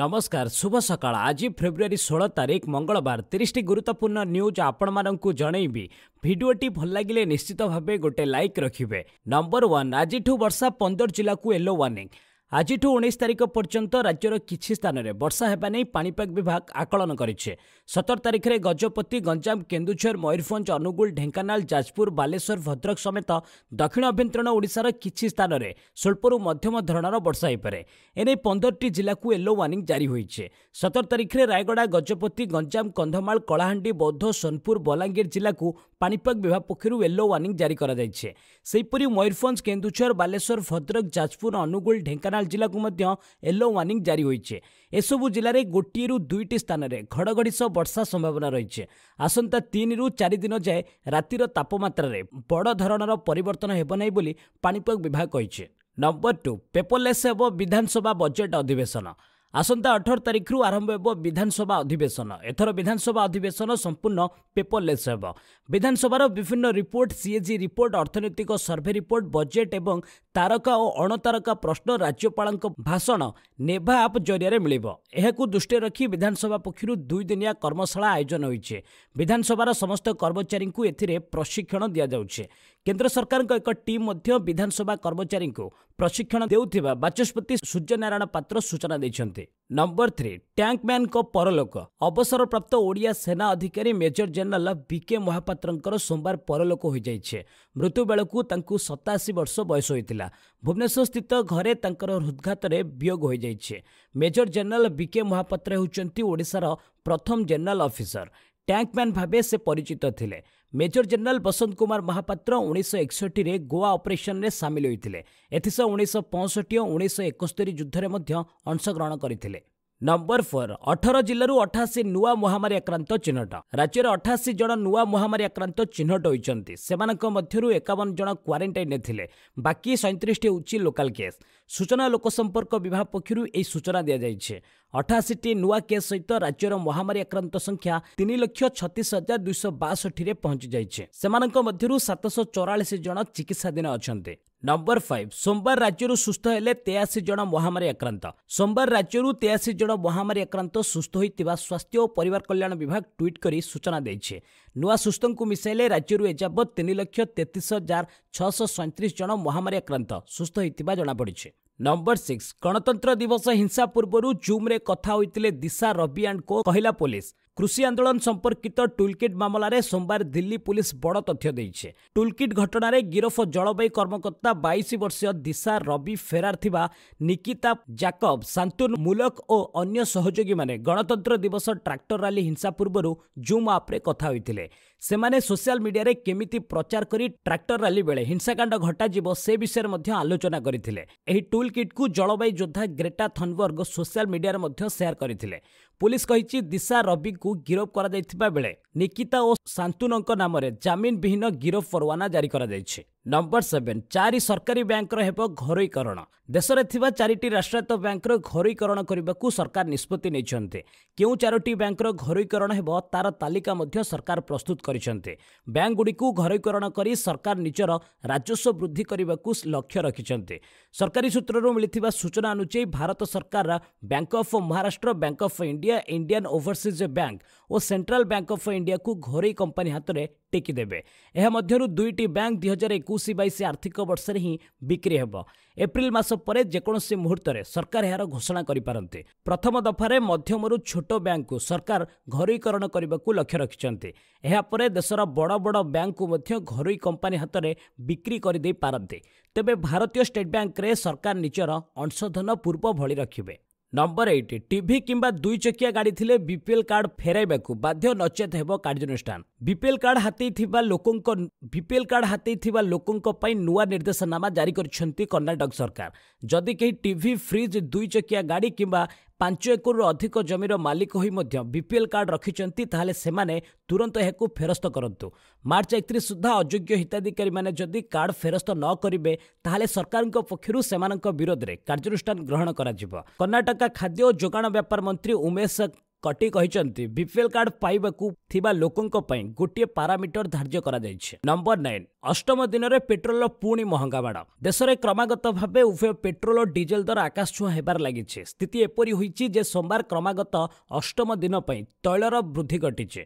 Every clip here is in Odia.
ନମସ୍କାର ଶୁଭ ସକାଳ ଆଜି ଫେବୃଆରୀ ଷୋହଳ ତାରିଖ ମଙ୍ଗଳବାର ତିରିଶଟି ଗୁରୁତ୍ୱପୂର୍ଣ୍ଣ ନ୍ୟୁଜ୍ ଆପଣମାନଙ୍କୁ ଜଣେଇବି ଭିଡ଼ିଓଟି ଭଲ ଲାଗିଲେ ନିଶ୍ଚିତ ଭାବେ ଗୋଟେ ଲାଇକ୍ ରଖିବେ ନମ୍ବର ୱାନ୍ ଆଜିଠୁ ବର୍ଷା ପନ୍ଦର ଜିଲ୍ଲାକୁ ୟେଲୋ ୱାର୍ଣ୍ଣିଂ ଆଜିଠୁ ଉଣେଇଶ ତାରିଖ ପର୍ଯ୍ୟନ୍ତ ରାଜ୍ୟର କିଛି ସ୍ଥାନରେ ବର୍ଷା ହେବା ନେଇ ପାଣିପାଗ ବିଭାଗ ଆକଳନ କରିଛି ସତର ତାରିଖରେ ଗଜପତି ଗଞ୍ଜାମ କେନ୍ଦୁଝର ମୟୂରଭଞ୍ଜ ଅନୁଗୁଳ ଢେଙ୍କାନାଳ ଯାଜପୁର ବାଲେଶ୍ୱର ଭଦ୍ରକ ସମେତ ଦକ୍ଷିଣ ଅଭ୍ୟନ୍ତରୀଣ ଓଡ଼ିଶାର କିଛି ସ୍ଥାନରେ ସ୍ୱଳ୍ପରୁ ମଧ୍ୟମ ଧରଣର ବର୍ଷା ହୋଇପାରେ ଏନେଇ ପନ୍ଦରଟି ଜିଲ୍ଲାକୁ ୟେଲୋ ୱାର୍ଣ୍ଣିଂ ଜାରି ହୋଇଛି ସତର ତାରିଖରେ ରାୟଗଡ଼ା ଗଜପତି ଗଞ୍ଜାମ କନ୍ଧମାଳ କଳାହାଣ୍ଡି ବୌଦ୍ଧ ସୋନପୁର ବଲାଙ୍ଗୀର ଜିଲ୍ଲାକୁ ପାଣିପାଗ ବିଭାଗ ପକ୍ଷରୁ ୟେଲୋ ୱାର୍ଣ୍ଣିଂ ଜାରି କରାଯାଇଛି ସେହିପରି ମୟୂରଭଞ୍ଜ କେନ୍ଦୁଝର ବାଲେଶ୍ୱର ଭଦ୍ରକ ଯାଜପୁର ଅନୁଗୁଳ ଢେଙ୍କାନାଳ ଢେଙ୍କାନାଳ ଜିଲ୍ଲାକୁ ମଧ୍ୟ ୟେଲୋ ୱାର୍ଣ୍ଣିଂ ଜାରି ହୋଇଛି ଏସବୁ ଜିଲ୍ଲାରେ ଗୋଟିଏରୁ ଦୁଇଟି ସ୍ଥାନରେ ଘଡ଼ଘଡ଼ି ସହ ବର୍ଷା ସମ୍ଭାବନା ରହିଛି ଆସନ୍ତା ତିନିରୁ ଚାରି ଦିନ ଯାଏ ରାତିର ତାପମାତ୍ରାରେ ବଡ଼ ଧରଣର ପରିବର୍ତ୍ତନ ହେବ ନାହିଁ ବୋଲି ପାଣିପାଗ ବିଭାଗ କହିଛି ନମ୍ବର ଟୁ ପେପରଲେସ୍ ହେବ ବିଧାନସଭା ବଜେଟ୍ ଅଧିବେଶନ ଆସନ୍ତା ଅଠର ତାରିଖରୁ ଆରମ୍ଭ ହେବ ବିଧାନସଭା ଅଧିବେଶନ ଏଥର ବିଧାନସଭା ଅଧିବେଶନ ସମ୍ପୂର୍ଣ୍ଣ ପେପରଲେସ୍ ହେବ ବିଧାନସଭାର ବିଭିନ୍ନ ରିପୋର୍ଟ ସିଏଜି ରିପୋର୍ଟ ଅର୍ଥନୈତିକ ସର୍ଭେ ରିପୋର୍ଟ ବଜେଟ୍ ଏବଂ ତାରକା ଓ ଅଣତାରକା ପ୍ରଶ୍ନ ରାଜ୍ୟପାଳଙ୍କ ଭାଷଣ ନେଭା ଆପ୍ ଜରିଆରେ ମିଳିବ ଏହାକୁ ଦୃଷ୍ଟିରେ ରଖି ବିଧାନସଭା ପକ୍ଷରୁ ଦୁଇଦିନିଆ କର୍ମଶାଳା ଆୟୋଜନ ହୋଇଛି ବିଧାନସଭାର ସମସ୍ତ କର୍ମଚାରୀଙ୍କୁ ଏଥିରେ ପ୍ରଶିକ୍ଷଣ ଦିଆଯାଉଛି କେନ୍ଦ୍ର ସରକାରଙ୍କ ଏକ ଟିମ୍ ମଧ୍ୟ ବିଧାନସଭା କର୍ମଚାରୀଙ୍କୁ ପ୍ରଶିକ୍ଷଣ ଦେଉଥିବା ବାଚସ୍ପତି ସୂର୍ଯ୍ୟନାରାୟଣ ପାତ୍ର ସୂଚନା ଦେଇଛନ୍ତି ନମ୍ବର ଥ୍ରୀ ଟ୍ୟାଙ୍କମ୍ୟାନ୍ଙ୍କ ପରଲୋକ ଅବସରପ୍ରାପ୍ତ ଓଡ଼ିଆ ସେନା ଅଧିକାରୀ ମେଜର ଜେନେରାଲ ବିକେ ମହାପାତ୍ରଙ୍କର ସୋମବାର ପରଲୋକ ହୋଇଯାଇଛି ମୃତ୍ୟୁ ବେଳକୁ ତାଙ୍କୁ ସତାଅଶୀ ବର୍ଷ ବୟସ ହୋଇଥିଲା ଭୁବନେଶ୍ୱରସ୍ଥିତ ଘରେ ତାଙ୍କର ହୃଦ୍ଘାତରେ ବିୟୋଗ ହୋଇଯାଇଛି ମେଜର ଜେନେରାଲ ବିକେ ମହାପାତ୍ର ହେଉଛନ୍ତି ଓଡ଼ିଶାର ପ୍ରଥମ ଜେନେରାଲ ଅଫିସର ଟ୍ୟାଙ୍କମ୍ୟାନ୍ ଭାବେ ସେ ପରିଚିତ ଥିଲେ ମେଜର ଜେନେରାଲ ବସନ୍ତ କୁମାର ମହାପାତ୍ର ଉଣେଇଶହ ଏକଷଠିରେ ଗୋଆ ଅପରେସନରେ ସାମିଲ ହୋଇଥିଲେ ଏଥିସହ ଉଣେଇଶହ ପଞ୍ଚଷଠି ଓ ଉଣେଇଶହ ଏକସ୍ତରି ଯୁଦ୍ଧରେ ମଧ୍ୟ ଅଂଶଗ୍ରହଣ କରିଥିଲେ ନମ୍ବର ଫୋର୍ ଅଠର ଜିଲ୍ଲାରୁ ଅଠାଅଶୀ ନୂଆ ମହାମାରୀ ଆକ୍ରାନ୍ତ ଚିହ୍ନଟ ରାଜ୍ୟରେ ଅଠାଅଶୀ ଜଣ ନୂଆ ମହାମାରୀ ଆକ୍ରାନ୍ତ ଚିହ୍ନଟ ହୋଇଛନ୍ତି ସେମାନଙ୍କ ମଧ୍ୟରୁ ଏକାବନ ଜଣ କ୍ୱାରେଣ୍ଟାଇନ୍ରେ ଥିଲେ ବାକି ସଇଁତିରିଶଟି ହେଉଛି ଲୋକାଲ କେସ୍ ସୂଚନା ଲୋକସମ୍ପର୍କ ବିଭାଗ ପକ୍ଷରୁ ଏହି ସୂଚନା ଦିଆଯାଇଛି ଅଠାଅଶୀଟି ନୂଆ କେସ୍ ସହିତ ରାଜ୍ୟର ମହାମାରୀ ଆକ୍ରାନ୍ତ ସଂଖ୍ୟା ତିନି ଲକ୍ଷ ଛତିଶ ହଜାର ଦୁଇଶହ ବାଷଠିରେ ପହଞ୍ଚିଯାଇଛି ସେମାନଙ୍କ ମଧ୍ୟରୁ ସାତଶହ ଚଉରାଳିଶ ଜଣ ଚିକିତ୍ସାଧୀନ ଅଛନ୍ତି ନମ୍ବର ଫାଇଭ୍ ସୋମବାର ରାଜ୍ୟରୁ ସୁସ୍ଥ ହେଲେ ତେୟାଅଶୀ ଜଣ ମହାମାରୀ ଆକ୍ରାନ୍ତ ସୋମବାର ରାଜ୍ୟରୁ ତେୟାଅଶୀ ଜଣ ମହାମାରୀ ଆକ୍ରାନ୍ତ ସୁସ୍ଥ ହୋଇଥିବା ସ୍ୱାସ୍ଥ୍ୟ ଓ ପରିବାର କଲ୍ୟାଣ ବିଭାଗ ଟ୍ୱିଟ୍ କରି ସୂଚନା ଦେଇଛି ନୂଆ ସୁସ୍ଥଙ୍କୁ ମିଶାଇଲେ ରାଜ୍ୟରୁ ଏଯାବତ୍ ତିନି ଲକ୍ଷ ତେତିଶ ହଜାର ଛଅଶହ ସଇଁତିରିଶ ଜଣ ମହାମାରୀ ଆକ୍ରାନ୍ତ ସୁସ୍ଥ ହୋଇଥିବା ଜଣାପଡ଼ିଛି ନମ୍ବର ସିକ୍ସ ଗଣତନ୍ତ୍ର ଦିବସ ହିଂସା ପୂର୍ବରୁ ଜୁମ୍ରେ କଥା ହୋଇଥିଲେ ଦିଶା ରବି ଆଣ୍ଡ କୋ କହିଲା ପୋଲିସ କୃଷି ଆନ୍ଦୋଳନ ସମ୍ପର୍କିତ ଟୁଲ୍କିଟ୍ ମାମଲାରେ ସୋମବାର ଦିଲ୍ଲୀ ପୁଲିସ୍ ବଡ଼ ତଥ୍ୟ ଦେଇଛି ଟୁଲ୍କିଟ୍ ଘଟଣାରେ ଗିରଫ ଜଳବାୟୁ କର୍ମକର୍ତ୍ତା ବାଇଶ ବର୍ଷୀୟ ଦିଶା ରବି ଫେରାର ଥିବା ନିକିତା ଜାକବ ସାନ୍ତୁନ୍ ମୁଲକ ଓ ଅନ୍ୟ ସହଯୋଗୀମାନେ ଗଣତନ୍ତ୍ର ଦିବସ ଟ୍ରାକ୍ଟର ରାଲି ହିଂସା ପୂର୍ବରୁ ଜୁମ୍ ଆପ୍ରେ କଥା ହୋଇଥିଲେ ସେମାନେ ସୋସିଆଲ ମିଡିଆରେ କେମିତି ପ୍ରଚାର କରି ଟ୍ରାକ୍ଟର ରାଲି ବେଳେ ହିଂସାକାଣ୍ଡ ଘଟାଯିବ ସେ ବିଷୟରେ ମଧ୍ୟ ଆଲୋଚନା କରିଥିଲେ ଏହି ଟୁଲ୍ କିଟ୍କୁ ଜଳବାୟୁ ଯୋଦ୍ଧା ଗ୍ରେଟା ଥନବର୍ଗ ସୋସିଆଲ ମିଡିଆରେ ମଧ୍ୟ ସେୟାର କରିଥିଲେ ପୁଲିସ କହିଛି ଦିଶା ରବିଙ୍କୁ ଗିରଫ କରାଯାଇଥିବା ବେଳେ ନିକିତା ଓ ଶାନ୍ତୁନଙ୍କ ନାମରେ ଜାମିନ ବିହୀନ ଗିରଫ ପରୱାନା ଜାରି କରାଯାଇଛି ନମ୍ବର ସେଭେନ୍ ଚାରି ସରକାରୀ ବ୍ୟାଙ୍କର ହେବ ଘରୋଇକରଣ ଦେଶରେ ଥିବା ଚାରିଟି ରାଷ୍ଟ୍ରାୟତ୍ତ ବ୍ୟାଙ୍କର ଘରୋଇକରଣ କରିବାକୁ ସରକାର ନିଷ୍ପତ୍ତି ନେଇଛନ୍ତି କେଉଁ ଚାରୋଟି ବ୍ୟାଙ୍କର ଘରୋଇକରଣ ହେବ ତା'ର ତାଲିକା ମଧ୍ୟ ସରକାର ପ୍ରସ୍ତୁତ କରିଛନ୍ତି ବ୍ୟାଙ୍କଗୁଡ଼ିକୁ ଘରୋଇକରଣ କରି ସରକାର ନିଜର ରାଜସ୍ୱ ବୃଦ୍ଧି କରିବାକୁ ଲକ୍ଷ୍ୟ ରଖିଛନ୍ତି ସରକାରୀ ସୂତ୍ରରୁ ମିଳିଥିବା ସୂଚନା ଅନୁଯାୟୀ ଭାରତ ସରକାର bank of Maharashtra bank of India Indian overseas bank ଓ ସେଣ୍ଟ୍ରାଲ୍ ବ୍ୟାଙ୍କ ଅଫ୍ ଇଣ୍ଡିଆକୁ ଘରୋଇ କମ୍ପାନୀ ହାତରେ ଟେକିଦେବେ ଏହା ମଧ୍ୟରୁ ଦୁଇଟି ବ୍ୟାଙ୍କ ଦୁଇ ହଜାର ଏକୋଇଶ ବାଇଶ ଆର୍ଥିକ ବର୍ଷରେ ହିଁ ବିକ୍ରି ହେବ ଏପ୍ରିଲ ମାସ ପରେ ଯେକୌଣସି ମୁହୂର୍ତ୍ତରେ ସରକାର ଏହାର ଘୋଷଣା କରିପାରନ୍ତି ପ୍ରଥମ ଦଫାରେ ମଧ୍ୟମରୁ ଛୋଟ ବ୍ୟାଙ୍କକୁ ସରକାର ଘରୋଇକରଣ କରିବାକୁ ଲକ୍ଷ୍ୟ ରଖିଛନ୍ତି ଏହାପରେ ଦେଶର ବଡ଼ ବଡ଼ ବ୍ୟାଙ୍କକୁ ମଧ୍ୟ ଘରୋଇ କମ୍ପାନୀ ହାତରେ ବିକ୍ରି କରିଦେଇ ପାରନ୍ତି ତେବେ ଭାରତୀୟ ଷ୍ଟେଟ୍ ବ୍ୟାଙ୍କରେ ସରକାର ନିଜର ଅଂଶଧନ ପୂର୍ବ ଭଳି ରଖିବେ ନମ୍ବର ଏଇଟ୍ ଟିଭି କିମ୍ବା ଦୁଇ ଚକିଆ ଗାଡ଼ି ଥିଲେ ବିପିଏଲ୍ କାର୍ଡ ଫେରାଇବାକୁ ବାଧ୍ୟ ନଚେତ୍ ହେବ କାର୍ଯ୍ୟାନୁଷ୍ଠାନ ବିପିଏଲ୍ କାର୍ଡ ହାତେଇଥିବା ଲୋକଙ୍କ ବିପିଏଲ୍ କାର୍ଡ ହାତେଇଥିବା ଲୋକଙ୍କ ପାଇଁ ନୂଆ ନିର୍ଦ୍ଦେଶନାମା ଜାରି କରିଛନ୍ତି କର୍ଣ୍ଣାଟକ ସରକାର ଯଦି କେହି ଟିଭି ଫ୍ରିଜ୍ ଦୁଇ ଚକିଆ ଗାଡ଼ି କିମ୍ବା ପାଞ୍ଚ ଏକରରୁ ଅଧିକ ଜମିର ମାଲିକ ହୋଇ ମଧ୍ୟ ବିପିଏଲ୍ କାର୍ଡ ରଖିଛନ୍ତି ତାହେଲେ ସେମାନେ ତୁରନ୍ତ ଏହାକୁ ଫେରସ୍ତ କରନ୍ତୁ ମାର୍ଚ୍ଚ ଏକତିରିଶ ସୁଦ୍ଧା ଅଯୋଗ୍ୟ ହିତାଧିକାରୀମାନେ ଯଦି କାର୍ଡ ଫେରସ୍ତ ନ କରିବେ ତାହେଲେ ସରକାରଙ୍କ ପକ୍ଷରୁ ସେମାନଙ୍କ ବିରୋଧରେ କାର୍ଯ୍ୟାନୁଷ୍ଠାନ ଗ୍ରହଣ କରାଯିବ କର୍ଣ୍ଣାଟକ ଖାଦ୍ୟ ଓ ଯୋଗାଣ ବ୍ୟାପାର ମନ୍ତ୍ରୀ ଉମେଶ କଟି କହିଛନ୍ତି ବିପିଏଲ୍ କାର୍ଡ ପାଇବାକୁ ଥିବା ଲୋକଙ୍କ ପାଇଁ ଗୋଟିଏ ପାରାମିଟର ଧାର୍ଯ୍ୟ କରାଯାଇଛି ନମ୍ବର ନାଇନ୍ ଅଷ୍ଟମ ଦିନରେ ପେଟ୍ରୋଲର ପୁଣି ମହଙ୍ଗା ମାଡ଼ ଦେଶରେ କ୍ରମାଗତ ଭାବେ ଉଭୟ ପେଟ୍ରୋଲ ଓ ଡିଜେଲ ଦର ଆକାଶଛୁଆଁ ଛୁଆଁ ହେବାରେ ଲାଗିଛି ସ୍ଥିତି ଏପରି ହୋଇଛି ଯେ ସୋମବାର କ୍ରମାଗତ ଅଷ୍ଟମ ଦିନ ପାଇଁ ତୈଳର ବୃଦ୍ଧି ଘଟିଛି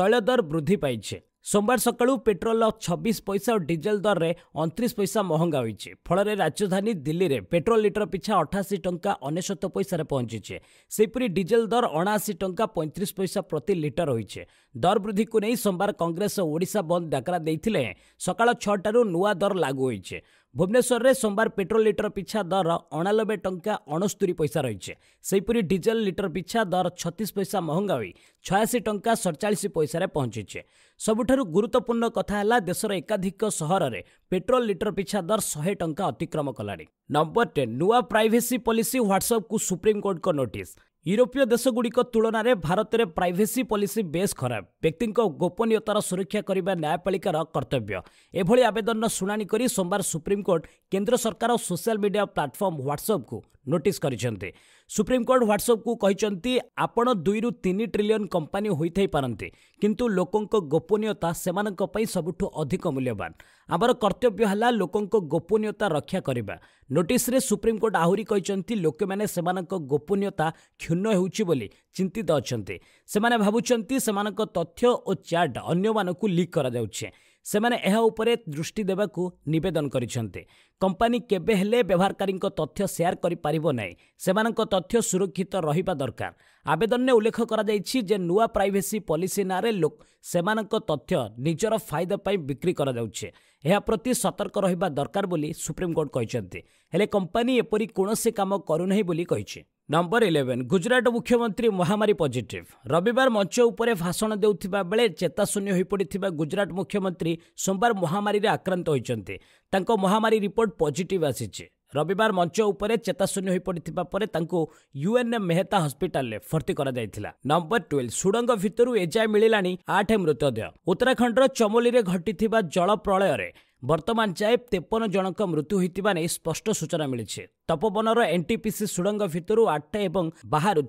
ତୈଳ ଦର ବୃଦ୍ଧି ପାଇଛି ସୋମବାର ସକାଳୁ ପେଟ୍ରୋଲର ଛବିଶ ପଇସା ଓ ଡିଜେଲ ଦରରେ ଅଣତିରିଶ ପଇସା ମହଙ୍ଗା ହୋଇଛି ଫଳରେ ରାଜଧାନୀ ଦିଲ୍ଲୀରେ ପେଟ୍ରୋଲ ଲିଟର ପିଛା ଅଠାଅଶୀ ଟଙ୍କା ଅନେଶ୍ୱତ ପଇସାରେ ପହଞ୍ଚିଛି ସେହିପରି ଡିଜେଲ ଦର ଅଣାଅଶୀ ଟଙ୍କା ପଇଁତିରିଶ ପଇସା ପ୍ରତି ଲିଟର ହୋଇଛି ଦର ବୃଦ୍ଧିକୁ ନେଇ ସୋମବାର କଂଗ୍ରେସ ଓଡ଼ିଶା ବନ୍ଦ ଡାକରା ଦେଇଥିଲେ ସକାଳ ଛଅଟାରୁ ନୂଆ ଦର ଲାଗୁ ହୋଇଛି ଭୁବନେଶ୍ୱରରେ ସୋମବାର ପେଟ୍ରୋଲ ଲିଟର ପିଛା ଦର ଅଣାନବେ ଟଙ୍କା ଅଣସ୍ତୁରି ପଇସା ରହିଛି ସେହିପରି ଡିଜେଲ ଲିଟର ପିଛା ଦର ଛତିଶ ପଇସା ମହଙ୍ଗା ହୋଇ ଛୟାଅଶୀ ଟଙ୍କା ସଡ଼ଚାଳିଶ ପଇସାରେ ପହଞ୍ଚିଛି ସବୁଠାରୁ ଗୁରୁତ୍ୱପୂର୍ଣ୍ଣ କଥା ହେଲା ଦେଶର ଏକାଧିକ ସହରରେ ପେଟ୍ରୋଲ ଲିଟର ପିଛା ଦର ଶହେ ଟଙ୍କା ଅତିକ୍ରମ କଲାଣି ନମ୍ବର ଟେନ୍ ନୂଆ ପ୍ରାଇଭେସି ପଲିସି ହ୍ୱାଟ୍ସଆପ୍କୁ ସୁପ୍ରିମକୋର୍ଟଙ୍କ ନୋଟିସ୍ ୟୁରୋପୀୟ ଦେଶଗୁଡ଼ିକ ତୁଳନାରେ ଭାରତରେ ପ୍ରାଇଭେସି ପଲିସି ବେଶ୍ ଖରାପ ବ୍ୟକ୍ତିଙ୍କ ଗୋପନୀୟତାର ସୁରକ୍ଷା କରିବା ନ୍ୟାୟପାଳିକାର କର୍ତ୍ତବ୍ୟ ଏଭଳି ଆବେଦନର ଶୁଣାଣି କରି ସୋମବାର ସୁପ୍ରିମକୋର୍ଟ କେନ୍ଦ୍ର ସରକାର ଓ ସୋସିଆଲ ମିଡିଆ ପ୍ଲାଟଫର୍ମ ହ୍ୱାଟ୍ସଆପ୍କୁ ନୋଟିସ୍ କରିଛନ୍ତି ସୁପ୍ରିମକୋର୍ଟ ହ୍ୱାଟ୍ସଅପ୍କୁ କହିଛନ୍ତି ଆପଣ ଦୁଇରୁ ତିନି ଟ୍ରିଲିୟନ୍ କମ୍ପାନୀ ହୋଇଥାଇପାରନ୍ତି କିନ୍ତୁ ଲୋକଙ୍କ ଗୋପନୀୟତା ସେମାନଙ୍କ ପାଇଁ ସବୁଠୁ ଅଧିକ ମୂଲ୍ୟବାନ ଆମର କର୍ତ୍ତବ୍ୟ ହେଲା ଲୋକଙ୍କ ଗୋପନୀୟତା ରକ୍ଷା କରିବା ନୋଟିସ୍ରେ ସୁପ୍ରିମକୋର୍ଟ ଆହୁରି କହିଛନ୍ତି ଲୋକମାନେ ସେମାନଙ୍କ ଗୋପନୀୟତା କ୍ଷୁର୍ଣ୍ଣ ହେଉଛି ବୋଲି ଚିନ୍ତିତ ଅଛନ୍ତି ସେମାନେ ଭାବୁଛନ୍ତି ସେମାନଙ୍କ ତଥ୍ୟ ଓ ଚାଟ୍ ଅନ୍ୟମାନଙ୍କୁ ଲିକ୍ କରାଯାଉଛି ସେମାନେ ଏହା ଉପରେ ଦୃଷ୍ଟି ଦେବାକୁ ନିବେଦନ କରିଛନ୍ତି କମ୍ପାନୀ କେବେ ହେଲେ ବ୍ୟବହାରକାରୀଙ୍କ ତଥ୍ୟ ସେୟାର କରିପାରିବ ନାହିଁ ସେମାନଙ୍କ ତଥ୍ୟ ସୁରକ୍ଷିତ ରହିବା ଦରକାର ଆବେଦନରେ ଉଲ୍ଲେଖ କରାଯାଇଛି ଯେ ନୂଆ ପ୍ରାଇଭେସି ପଲିସି ନାଁରେ ଲୋକ ସେମାନଙ୍କ ତଥ୍ୟ ନିଜର ଫାଇଦା ପାଇଁ ବିକ୍ରି କରାଯାଉଛି ଏହା ପ୍ରତି ସତର୍କ ରହିବା ଦରକାର ବୋଲି ସୁପ୍ରିମକୋର୍ଟ କହିଛନ୍ତି ହେଲେ କମ୍ପାନୀ ଏପରି କୌଣସି କାମ କରୁନାହିଁ ବୋଲି କହିଛି ନମ୍ବର ଇଲେଭେନ୍ ଗୁଜରାଟ ମୁଖ୍ୟମନ୍ତ୍ରୀ ମହାମାରୀ ପଜିଟିଭ୍ ରବିବାର ମଞ୍ଚ ଉପରେ ଭାଷଣ ଦେଉଥିବା ବେଳେ ଚେତାଶୂନ୍ୟ ହୋଇପଡ଼ିଥିବା ଗୁଜରାଟ ମୁଖ୍ୟମନ୍ତ୍ରୀ ସୋମବାର ମହାମାରୀରେ ଆକ୍ରାନ୍ତ ହୋଇଛନ୍ତି ତାଙ୍କ ମହାମାରୀ ରିପୋର୍ଟ ପଜିଟିଭ୍ ଆସିଛି ରବିବାର ମଞ୍ଚ ଉପରେ ଚେତାଶୂନ୍ୟ ହୋଇପଡ଼ିଥିବା ପରେ ତାଙ୍କୁ ୟୁଏନ୍ଏ ମେହେତା ହସ୍ପିଟାଲରେ ଭର୍ତ୍ତି କରାଯାଇଥିଲା ନମ୍ବର ଟୁଏଲ୍ଭ ସୁଡ଼ଙ୍ଗ ଭିତରୁ ଏଯାଏ ମିଳିଲାଣି ଆଠ ମୃତଦେହ ଉତ୍ତରାଖଣ୍ଡର ଚମୋଲିରେ ଘଟିଥିବା ଜଳ ପ୍ରଳୟରେ ବର୍ତ୍ତମାନ ଯାଏ ତେପନ ଜଣଙ୍କ ମୃତ୍ୟୁ ହୋଇଥିବା ନେଇ ସ୍ପଷ୍ଟ ସୂଚନା ମିଳିଛି ତପବନର ଏନ୍ଟିପିସି ସୁଡ଼ଙ୍ଗ ଭିତରୁ ଆଠ ଏବଂ ବାହାରୁ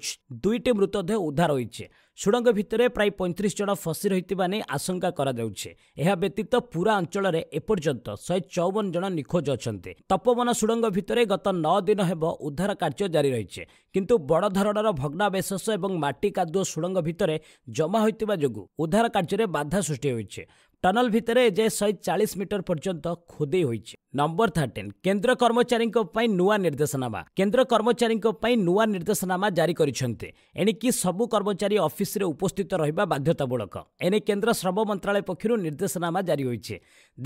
ଦୁଇଟି ମୃତଦେହ ଉଦ୍ଧାର ହୋଇଛି ସୁଡ଼ଙ୍ଗ ଭିତରେ ପ୍ରାୟ ପଇଁତିରିଶ ଜଣ ଫସି ରହିଥିବା ନେଇ ଆଶଙ୍କା କରାଯାଉଛି ଏହା ବ୍ୟତୀତ ପୁରା ଅଞ୍ଚଳରେ ଏପର୍ଯ୍ୟନ୍ତ ଶହେ ଚଉବନ ଜଣ ନିଖୋଜ ଅଛନ୍ତି ତପବନ ସୁଡ଼ଙ୍ଗ ଭିତରେ ଗତ ନଅ ଦିନ ହେବ ଉଦ୍ଧାର କାର୍ଯ୍ୟ ଜାରି ରହିଛି କିନ୍ତୁ ବଡ଼ ଧରଣର ଭଗ୍ନାବେଶ ଏବଂ ମାଟି କାଦୁଅ ସୁଡ଼ଙ୍ଗ ଭିତରେ ଜମା ହୋଇଥିବା ଯୋଗୁଁ ଉଦ୍ଧାର କାର୍ଯ୍ୟରେ ବାଧା ସୃଷ୍ଟି ହୋଇଛି ଟନେଲ ଭିତରେ ଯେ ଶହେ ଚାଳିଶ ମିଟର ପର୍ଯ୍ୟନ୍ତ ଖୋଦେଇ ହୋଇଛି ନମ୍ବର ଥାର୍ଟିନ୍ କେନ୍ଦ୍ର କର୍ମଚାରୀଙ୍କ ପାଇଁ ନୂଆ ନିର୍ଦ୍ଦେଶନାମା କେନ୍ଦ୍ର କର୍ମଚାରୀଙ୍କ ପାଇଁ ନୂଆ ନିର୍ଦ୍ଦେଶନାମା ଜାରି କରିଛନ୍ତି ଏଣିକି ସବୁ କର୍ମଚାରୀ ଅଫିସରେ ଉପସ୍ଥିତ ରହିବା ବାଧ୍ୟତାମୂଳକ ଏଣେ କେନ୍ଦ୍ର ଶ୍ରମ ମନ୍ତ୍ରଣାଳୟ ପକ୍ଷରୁ ନିର୍ଦ୍ଦେଶନାମା ଜାରି ହୋଇଛି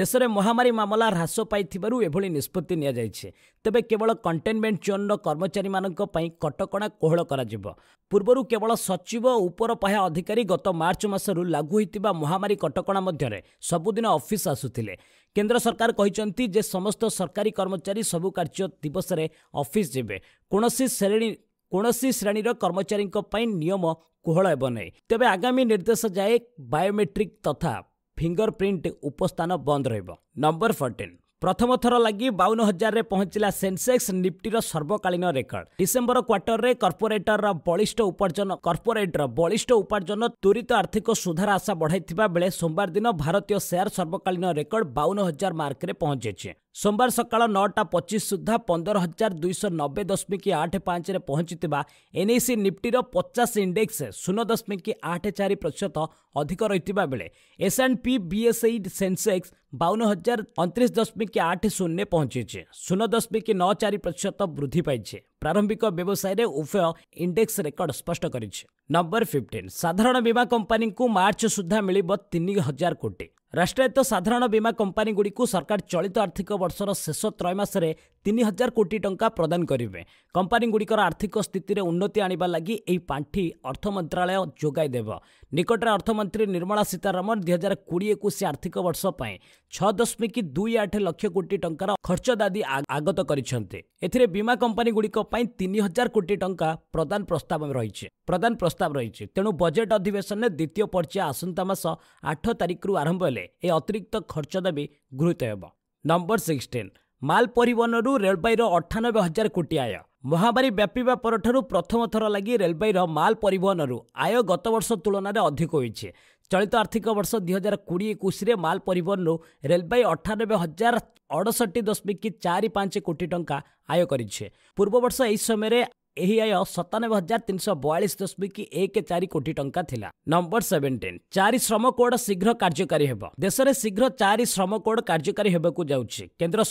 ଦେଶରେ ମହାମାରୀ ମାମଲା ହ୍ରାସ ପାଇଥିବାରୁ ଏଭଳି ନିଷ୍ପତ୍ତି ନିଆଯାଇଛି ତେବେ କେବଳ କଣ୍ଟେନମେଣ୍ଟ ଜୋନ୍ର କର୍ମଚାରୀମାନଙ୍କ ପାଇଁ କଟକଣା କୋହଳ କରାଯିବ ପୂର୍ବରୁ କେବଳ ସଚିବ ଓ ଉପର ପାହ୍ୟା ଅଧିକାରୀ ଗତ ମାର୍ଚ୍ଚ ମାସରୁ ଲାଗୁ ହୋଇଥିବା ମହାମାରୀ କଟକଣା ମଧ୍ୟରେ ସବୁଦିନ ଅଫିସ୍ ଆସୁଥିଲେ କେନ୍ଦ୍ର ସରକାର କହିଛନ୍ତି ଯେ ସମସ୍ତ ସରକାରୀ କର୍ମଚାରୀ ସବୁ କାର୍ଯ୍ୟ ଦିବସରେ ଅଫିସ୍ ଯିବେ କୌଣସି ଶ୍ରେଣୀ କୌଣସି ଶ୍ରେଣୀର କର୍ମଚାରୀଙ୍କ ପାଇଁ ନିୟମ କୋହଳ ହେବ ନାହିଁ ତେବେ ଆଗାମୀ ନିର୍ଦ୍ଦେଶ ଯାଏ ବାୟୋମେଟ୍ରିକ୍ ତଥା ଫିଙ୍ଗର ପ୍ରିଣ୍ଟ ଉପସ୍ଥାନ ବନ୍ଦ ରହିବ ନମ୍ବର ଫର୍ଟିନ୍ ପ୍ରଥମ ଥର ଲାଗି ବାଉନ ହଜାରରେ ପହଞ୍ଚିଲା ସେନ୍ସେକ୍ସ ନିଫ୍ଟିର ସର୍ବକାଳୀନ ରେକର୍ଡ ଡିସେମ୍ବର କ୍ୱାର୍ଟରରେ କର୍ପୋରେଟର ବଳିଷ୍ଠ ଉପାର୍ଜନ କର୍ପୋରେଟର ବଳିଷ୍ଠ ଉପାର୍ଜନ ତ୍ୱରିତ ଆର୍ଥିକ ସୁଧାର ଆଶା ବଢ଼ାଇଥିବା ବେଳେ ସୋମବାର ଦିନ ଭାରତୀୟ ସେୟାର ସର୍ବକାଳୀନ ରେକର୍ଡ ବାଉନ ହଜାର ମାର୍କରେ ପହଞ୍ଚିଛି ସୋମବାର ସକାଳ ନଅଟା ପଚିଶ ସୁଦ୍ଧା ପନ୍ଦର ହଜାର ଦୁଇଶହ ନବେ ଦଶମିକ ଆଠ ପାଞ୍ଚରେ ପହଞ୍ଚିଥିବା ଏନ୍ଏସି ନିଫ୍ଟିର ପଚାଶ ଇଣ୍ଡେକ୍ସ ଶୂନ ଦଶମିକ ଆଠ ଚାରି ପ୍ରତିଶତ ଅଧିକ ରହିଥିବା ବେଳେ ଏସ୍ଆଣ୍ଡ ପି ବିଏସ୍ଇ ସେନ୍ସେକ୍ସ ବାଉନ ହଜାର ଅଣତିରିଶ ଦଶମିକ ଆଠ ଶୂନ୍ୟରେ ପହଞ୍ଚିଛି ଶୂନ ଦଶମିକ ନଅ ଚାରି ପ୍ରତିଶତ ବୃଦ୍ଧି ପାଇଛି ପ୍ରାରମ୍ଭିକ ବ୍ୟବସାୟରେ ଉଭୟ ଇଣ୍ଡେକ୍ସ ରେକର୍ଡ ସ୍ପଷ୍ଟ କରିଛି ନମ୍ବର ଫିଫ୍ଟିନ୍ ସାଧାରଣ ବୀମା କମ୍ପାନୀଙ୍କୁ ମାର୍ଚ୍ଚ ସୁଦ୍ଧା ମିଳିବ ତିନି ହଜାର କୋଟି ରାଷ୍ଟ୍ରାୟତ୍ତ ସାଧାରଣ ବୀମା କମ୍ପାନୀଗୁଡ଼ିକୁ ସରକାର ଚଳିତ ଆର୍ଥିକ ବର୍ଷର ଶେଷ ତ୍ରୟମାସରେ ତିନି ହଜାର କୋଟି ଟଙ୍କା ପ୍ରଦାନ କରିବେ କମ୍ପାନୀଗୁଡ଼ିକର ଆର୍ଥିକ ସ୍ଥିତିରେ ଉନ୍ନତି ଆଣିବା ଲାଗି ଏହି ପାଣ୍ଠି ଅର୍ଥ ମନ୍ତ୍ରଣାଳୟ ଯୋଗାଇ ଦେବ ନିକଟରେ ଅର୍ଥମନ୍ତ୍ରୀ ନିର୍ମଳା ସୀତାରମଣ ଦୁଇ ହଜାର କୋଡ଼ିଏ ଏକୋଇଶ ଆର୍ଥିକ ବର୍ଷ ପାଇଁ ଛଅ ଦଶମିକ ଦୁଇ ଆଠ ଲକ୍ଷ କୋଟି ଟଙ୍କାର ଖର୍ଚ୍ଚ ଦାଦି ଆଗତ କରିଛନ୍ତି ଏଥିରେ ବୀମା କମ୍ପାନୀଗୁଡ଼ିକ ପାଇଁ ତିନି ହଜାର କୋଟି ଟଙ୍କା ପ୍ରଦାନ ପ୍ରସ୍ତାବ ରହିଛି ପ୍ରଦାନ ପ୍ରସ୍ତାବ ରହିଛି ତେଣୁ ବଜେଟ୍ ଅଧିବେଶନରେ ଦ୍ୱିତୀୟ ପର୍ଯ୍ୟାୟ ଆସନ୍ତା ମାସ ଆଠ ତାରିଖରୁ ଆରମ୍ଭ ହେଲେ ହେଲେ ଏହି ଅତିରିକ୍ତ ଖର୍ଚ୍ଚ ଦାବି ଗୃହୀତ ହେବ ନମ୍ବର ସିକ୍ସଟିନ୍ ମାଲ ପରିବହନରୁ ରେଳବାଇର ଅଠାନବେ ହଜାର କୋଟି ଆୟ ମହାମାରୀ ବ୍ୟାପିବା ପରଠାରୁ ପ୍ରଥମ ଥର ଲାଗି ରେଳବାଇର ମାଲ ପରିବହନରୁ ଆୟ ଗତବର୍ଷ ତୁଳନାରେ ଅଧିକ ହୋଇଛି ଚଳିତ ଆର୍ଥିକ ବର୍ଷ ଦୁଇହଜାର କୋଡ଼ିଏ ଏକୋଇଶରେ ମାଲ ପରିବହନରୁ ରେଳବାଇ ଅଠାନବେ ହଜାର ଅଡ଼ଷଠି ଦଶମିକ ଚାରି ପାଞ୍ଚ କୋଟି ଟଙ୍କା ଆୟ କରିଛି ପୂର୍ବବର୍ଷ ଏହି ସମୟରେ ଏହି ଆୟ ସତାନବେ ହଜାର ତିନିଶହ ବୟାଳିଶ ଦଶମିକ ଏକ ଚାରି କୋଟି ଟଙ୍କା ଥିଲା ନମ୍ବର ସେଭେନଟିନ୍ ଚାରି ଶ୍ରମ କୋଡ ଶୀଘ୍ର କାର୍ଯ୍ୟକାରୀ ହେବ ଦେଶରେ ଶୀଘ୍ର ଚାରି ଶ୍ରମ କୋଡ କାର୍ଯ୍ୟକାରୀ ହେବାକୁ ଯାଉଛି କେନ୍ଦ୍ର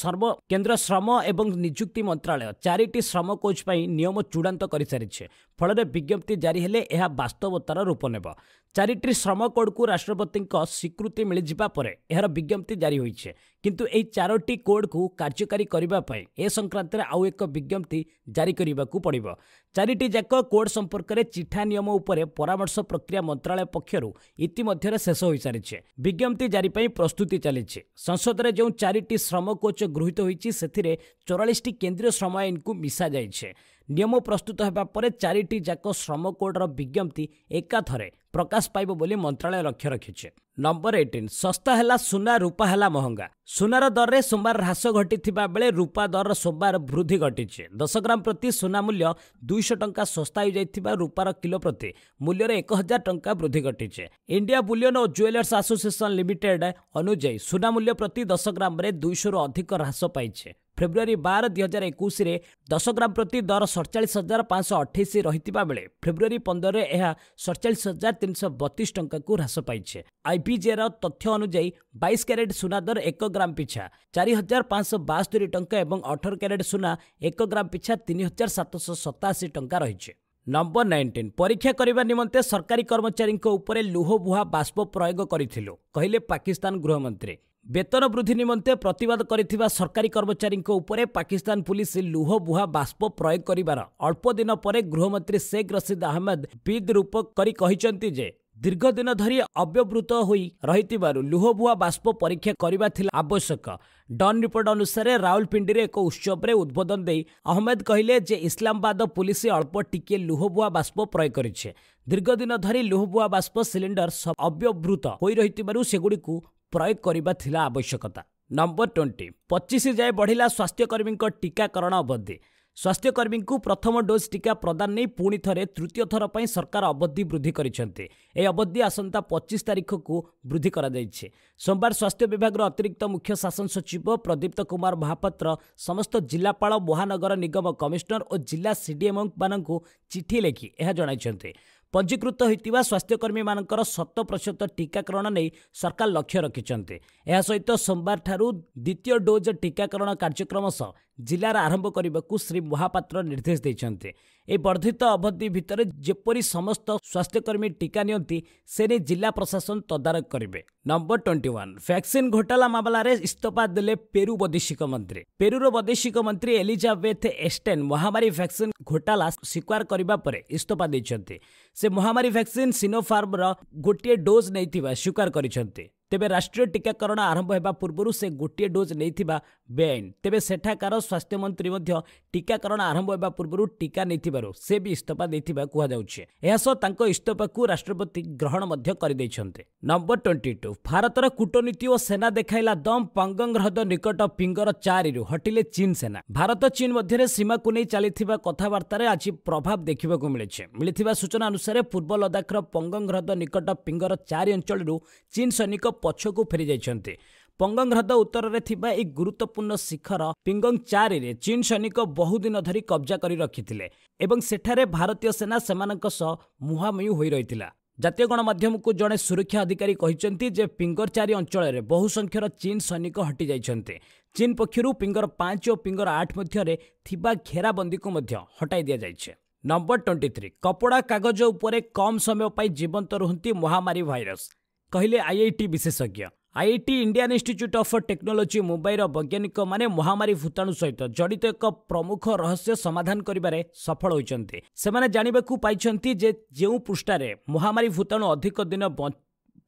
କେନ୍ଦ୍ର ଶ୍ରମ ଏବଂ ନିଯୁକ୍ତି ମନ୍ତ୍ରଣାଳୟ ଚାରିଟି ଶ୍ରମ କୋଚ ପାଇଁ ନିୟମ ଚୂଡାନ୍ତ କରିସାରିଛି ଫଳରେ ବିଜ୍ଞପ୍ତି ଜାରି ହେଲେ ଏହା ବାସ୍ତବତାର ରୂପ ନେବ ଚାରିଟି ଶ୍ରମ କୋଡ଼କୁ ରାଷ୍ଟ୍ରପତିଙ୍କ ସ୍ୱୀକୃତି ମିଳିଯିବା ପରେ ଏହାର ବିଜ୍ଞପ୍ତି ଜାରି ହୋଇଛି କିନ୍ତୁ ଏହି ଚାରୋଟି କୋଡ଼କୁ କାର୍ଯ୍ୟକାରୀ କରିବା ପାଇଁ ଏ ସଂକ୍ରାନ୍ତରେ ଆଉ ଏକ ବିଜ୍ଞପ୍ତି ଜାରି କରିବାକୁ ପଡ଼ିବ ଚାରିଟି ଯାକ କୋଡ଼ ସମ୍ପର୍କରେ ଚିଠା ନିୟମ ଉପରେ ପରାମର୍ଶ ପ୍ରକ୍ରିୟା ମନ୍ତ୍ରଣାଳୟ ପକ୍ଷରୁ ଇତିମଧ୍ୟରେ ଶେଷ ହୋଇସାରିଛି ବିଜ୍ଞପ୍ତି ଜାରି ପାଇଁ ପ୍ରସ୍ତୁତି ଚାଲିଛି ସଂସଦରେ ଯେଉଁ ଚାରିଟି ଶ୍ରମ କୋଚ ଗୃହୀତ ହୋଇଛି ସେଥିରେ ଚଉରାଳିଶଟି କେନ୍ଦ୍ରୀୟ ଶ୍ରମ ଆଇନକୁ ମିଶାଯାଇଛି ନିୟମ ପ୍ରସ୍ତୁତ ହେବା ପରେ ଚାରିଟି ଯାକ ଶ୍ରମ କୋର୍ଡର ବିଜ୍ଞପ୍ତି ଏକାଥରେ ପ୍ରକାଶ ପାଇବ ବୋଲି ମନ୍ତ୍ରଣାଳୟ ଲକ୍ଷ୍ୟ ରଖିଛି ନମ୍ବର ଏଇଟିନ୍ ଶସ୍ତା ହେଲା ସୁନା ରୂପା ହେଲା ମହଙ୍ଗା ସୁନାର ଦରରେ ସୋମବାର ହ୍ରାସ ଘଟିଥିବା ବେଳେ ରୂପା ଦରର ସୋମବାର ବୃଦ୍ଧି ଘଟିଛି ଦଶ ଗ୍ରାମ ପ୍ରତି ସୁନା ମୂଲ୍ୟ ଦୁଇଶହ ଟଙ୍କା ଶସ୍ତା ହୋଇଯାଇଥିବା ରୂପାର କିଲୋ ପ୍ରତି ମୂଲ୍ୟରେ ଏକ ହଜାର ଟଙ୍କା ବୃଦ୍ଧି ଘଟିଛି ଇଣ୍ଡିଆ ବୁଲିୟନ୍ ଓ ଜୁଏଲର୍ସ ଆସୋସିଏସନ୍ ଲିମିଟେଡ୍ ଅନୁଯାୟୀ ସୁନା ମୂଲ୍ୟ ପ୍ରତି ଦଶ ଗ୍ରାମରେ ଦୁଇଶହରୁ ଅଧିକ ହ୍ରାସ ପାଇଛି ଫେବୃଆରୀ ବାର ଦୁଇ ହଜାର ଏକୋଇଶରେ ଦଶ ଗ୍ରାମ ପ୍ରତି ଦର ସଡ଼ଚାଳିଶ ହଜାର ପାଞ୍ଚଶହ ଅଠେଇଶ ରହିଥିବା ବେଳେ ଫେବୃଆରୀ ପନ୍ଦରରେ ଏହା ସଡ଼ଚାଳିଶ ହଜାର ତିନିଶହ ବତିଶ ଟଙ୍କାକୁ ହ୍ରାସ ପାଇଛି ଆଇପିଜେର ତଥ୍ୟ ଅନୁଯାୟୀ ବାଇଶ କ୍ୟାରେଟ୍ ସୁନା ଦର ଏକ ଗ୍ରାମ ପିଛା ଚାରି ହଜାର ପାଞ୍ଚଶହ ବାସ୍ତରୀ ଟଙ୍କା ଏବଂ ଅଠର କ୍ୟାରେଟ୍ ସୁନା ଏକ ଗ୍ରାମ ପିଛା ତିନି ହଜାର ସାତଶହ ସତାଅଶୀ ଟଙ୍କା ରହିଛି ନମ୍ବର ନାଇଣ୍ଟିନ୍ ପରୀକ୍ଷା କରିବା ନିମନ୍ତେ ସରକାରୀ କର୍ମଚାରୀଙ୍କ ଉପରେ ଲୁହବୁହା ବାଷ୍ପ ପ୍ରୟୋଗ କରିଥିଲୁ କହିଲେ ପାକିସ୍ତାନ ଗୃହମନ୍ତ୍ରୀ ବେତନ ବୃଦ୍ଧି ନିମନ୍ତେ ପ୍ରତିବାଦ କରିଥିବା ସରକାରୀ କର୍ମଚାରୀଙ୍କ ଉପରେ ପାକିସ୍ତାନ ପୁଲିସ୍ ଲୁହବୁହା ବାଷ୍ପ ପ୍ରୟୋଗ କରିବାର ଅଳ୍ପ ଦିନ ପରେ ଗୃହମନ୍ତ୍ରୀ ଶେଖ୍ ରସିଦ୍ ଅହମ୍ମଦ ବିଦ୍ ରୂପ କରି କହିଛନ୍ତି ଯେ ଦୀର୍ଘ ଦିନ ଧରି ଅବ୍ୟବୃତ ହୋଇ ରହିଥିବାରୁ ଲୁହବୁହା ବାଷ୍ପ ପରୀକ୍ଷା କରିବା ଥିଲା ଆବଶ୍ୟକ ଡନ୍ ରିପୋର୍ଟ ଅନୁସାରେ ରାଉଲପିଣ୍ଡିରେ ଏକ ଉତ୍ସବରେ ଉଦ୍ବୋଧନ ଦେଇ ଅହମ୍ମେଦ କହିଲେ ଯେ ଇସଲାମବାଦ ପୁଲିସ୍ ଅଳ୍ପ ଟିକିଏ ଲୁହବୁହା ବାଷ୍ପ ପ୍ରୟୋଗ କରିଛେ ଦୀର୍ଘଦିନ ଧରି ଲୁହବୁହା ବାଷ୍ପ ସିଲିଣ୍ଡର ଅବ୍ୟବୃତ ହୋଇ ରହିଥିବାରୁ ସେଗୁଡ଼ିକୁ ପ୍ରୟୋଗ କରିବା ଥିଲା ଆବଶ୍ୟକତା ନମ୍ବର ଟ୍ୱେଣ୍ଟି ପଚିଶ ଯାଏ ବଢ଼ିଲା ସ୍ୱାସ୍ଥ୍ୟକର୍ମୀଙ୍କ ଟିକାକରଣ ଅବଧି ସ୍ୱାସ୍ଥ୍ୟକର୍ମୀଙ୍କୁ ପ୍ରଥମ ଡୋଜ୍ ଟିକା ପ୍ରଦାନ ନେଇ ପୁଣି ଥରେ ତୃତୀୟ ଥର ପାଇଁ ସରକାର ଅବଧି ବୃଦ୍ଧି କରିଛନ୍ତି ଏହି ଅବଧି ଆସନ୍ତା ପଚିଶ ତାରିଖକୁ ବୃଦ୍ଧି କରାଯାଇଛି ସୋମବାର ସ୍ୱାସ୍ଥ୍ୟ ବିଭାଗର ଅତିରିକ୍ତ ମୁଖ୍ୟ ଶାସନ ସଚିବ ପ୍ରଦୀପ୍ତ କୁମାର ମହାପାତ୍ର ସମସ୍ତ ଜିଲ୍ଲାପାଳ ମହାନଗର ନିଗମ କମିଶନର ଓ ଜିଲ୍ଲା ସିଡିଏମ୍ଓମାନଙ୍କୁ ଚିଠି ଲେଖି ଏହା ଜଣାଇଛନ୍ତି ପଞ୍ଜୀକୃତ ହୋଇଥିବା ସ୍ୱାସ୍ଥ୍ୟକର୍ମୀମାନଙ୍କର ଶତ ପ୍ରତିଶତ ଟିକାକରଣ ନେଇ ସରକାର ଲକ୍ଷ୍ୟ ରଖିଛନ୍ତି ଏହା ସହିତ ସୋମବାରଠାରୁ ଦ୍ୱିତୀୟ ଡୋଜ୍ ଟିକାକରଣ କାର୍ଯ୍ୟକ୍ରମ ସହ ଜିଲ୍ଲାରେ ଆରମ୍ଭ କରିବାକୁ ଶ୍ରୀ ମହାପାତ୍ର ନିର୍ଦ୍ଦେଶ ଦେଇଛନ୍ତି ଏହି ବର୍ଦ୍ଧିତ ଅବଧି ଭିତରେ ଯେପରି ସମସ୍ତ ସ୍ୱାସ୍ଥ୍ୟକର୍ମୀ ଟିକା ନିଅନ୍ତି ସେ ନେଇ ଜିଲ୍ଲା ପ୍ରଶାସନ ତଦାରଖ କରିବେ ନମ୍ବର ଟ୍ୱେଣ୍ଟି ୱାନ୍ ଭ୍ୟାକ୍ସିନ୍ ଘୋଟାଲା ମାମଲାରେ ଇସ୍ତଫା ଦେଲେ ପେରୁ ବୈଦେଶିକ ମନ୍ତ୍ରୀ ପେରୁର ବୈଦେଶିକ ମନ୍ତ୍ରୀ ଏଲିଜାବେଥ ଏଷ୍ଟେନ୍ ମହାମାରୀ ଭ୍ୟାକ୍ସିନ୍ ଘୋଟାଲା ସ୍ୱୀକାର କରିବା ପରେ ଇସ୍ତଫା ଦେଇଛନ୍ତି ସେ ମହାମାରୀ ଭ୍ୟାକ୍ସିନ୍ ସିନୋଫାର୍ମର ଗୋଟିଏ ଡୋଜ୍ ନେଇଥିବା ସ୍ୱୀକାର କରିଛନ୍ତି ତେବେ ରାଷ୍ଟ୍ରୀୟ ଟିକାକରଣ ଆରମ୍ଭ ହେବା ପୂର୍ବରୁ ସେ ଗୋଟିଏ ଡୋଜ୍ ନେଇଥିବା ବେଆଇନ ତେବେ ସେଠାକାର ସ୍ୱାସ୍ଥ୍ୟମନ୍ତ୍ରୀ ମଧ୍ୟ ଟିକାକରଣ ଆରମ୍ଭ ହେବା ପୂର୍ବରୁ ଟିକା ନେଇଥିବାରୁ ସେ ବି ଇସ୍ତଫା ଦେଇଥିବା କୁହାଯାଉଛି ଏହା ସହ ତାଙ୍କ ଇସ୍ତଫାକୁ ରାଷ୍ଟ୍ରପତି ଗ୍ରହଣ ମଧ୍ୟ କରିଦେଇଛନ୍ତି ନମ୍ବର ଟ୍ୱେଣ୍ଟି ଟୁ ଭାରତର କୂଟନୀତି ଓ ସେନା ଦେଖାଇଲା ଦମ୍ ପଙ୍ଗଙ୍ଗ ହ୍ରଦ ନିକଟ ପିଙ୍ଗର ଚାରିରୁ ହଟିଲେ ଚୀନ୍ ସେନା ଭାରତ ଚୀନ ମଧ୍ୟରେ ସୀମାକୁ ନେଇ ଚାଲିଥିବା କଥାବାର୍ତ୍ତାରେ ଆଜି ପ୍ରଭାବ ଦେଖିବାକୁ ମିଳିଛି ମିଳିଥିବା ସୂଚନା ଅନୁସାରେ ପୂର୍ବ ଲଦାଖର ପଙ୍ଗଙ୍ଗ ହ୍ରଦ ନିକଟ ପିଙ୍ଗର ଚାରି ଅଞ୍ଚଳରୁ ଚୀନ ସୈନିକ ପଛକୁ ଫେରିଯାଇଛନ୍ତି ପଙ୍ଗଙ୍ଗ ହ୍ରଦ ଉତ୍ତରରେ ଥିବା ଏହି ଗୁରୁତ୍ୱପୂର୍ଣ୍ଣ ଶିଖର ପିଙ୍ଗଙ୍ଗ ଚାରିରେ ଚୀନ ସୈନିକ ବହୁଦିନ ଧରି କବ୍ଜା କରି ରଖିଥିଲେ ଏବଂ ସେଠାରେ ଭାରତୀୟ ସେନା ସେମାନଙ୍କ ସହ ମୁହାଁମୁହିଁ ହୋଇ ରହିଥିଲା ଜାତୀୟ ଗଣମାଧ୍ୟମକୁ ଜଣେ ସୁରକ୍ଷା ଅଧିକାରୀ କହିଛନ୍ତି ଯେ ପିଙ୍ଗର ଚାରି ଅଞ୍ଚଳରେ ବହୁ ସଂଖ୍ୟାର ଚୀନ ସୈନିକ ହଟିଯାଇଛନ୍ତି ଚୀନ ପକ୍ଷରୁ ପିଙ୍ଗର ପାଞ୍ଚ ଓ ପିଙ୍ଗର ଆଠ ମଧ୍ୟରେ ଥିବା ଘେରାବନ୍ଦୀକୁ ମଧ୍ୟ ହଟାଇ ଦିଆଯାଇଛି ନମ୍ବର ଟ୍ୱେଣ୍ଟି ଥ୍ରୀ କପଡ଼ା କାଗଜ ଉପରେ କମ୍ ସମୟ ପାଇଁ ଜୀବନ୍ତ ରୁହନ୍ତି ମହାମାରୀ ଭାଇରସ୍ କହିଲେ ଆଇଆଇଟି ବିଶେଷଜ୍ଞ IIT Indian institute of technology ମୁମ୍ବାଇର ବୈଜ୍ଞାନିକମାନେ ମହାମାରୀ ଭୂତାଣୁ ସହିତ ଜଡ଼ିତ ଏକ ପ୍ରମୁଖ ରହସ୍ୟ ସମାଧାନ କରିବାରେ ସଫଳ ହୋଇଛନ୍ତି ସେମାନେ ଜାଣିବାକୁ ପାଇଛନ୍ତି ଯେ ଯେଉଁ ପୃଷ୍ଠାରେ ମହାମାରୀ ଭୂତାଣୁ ଅଧିକ ଦିନ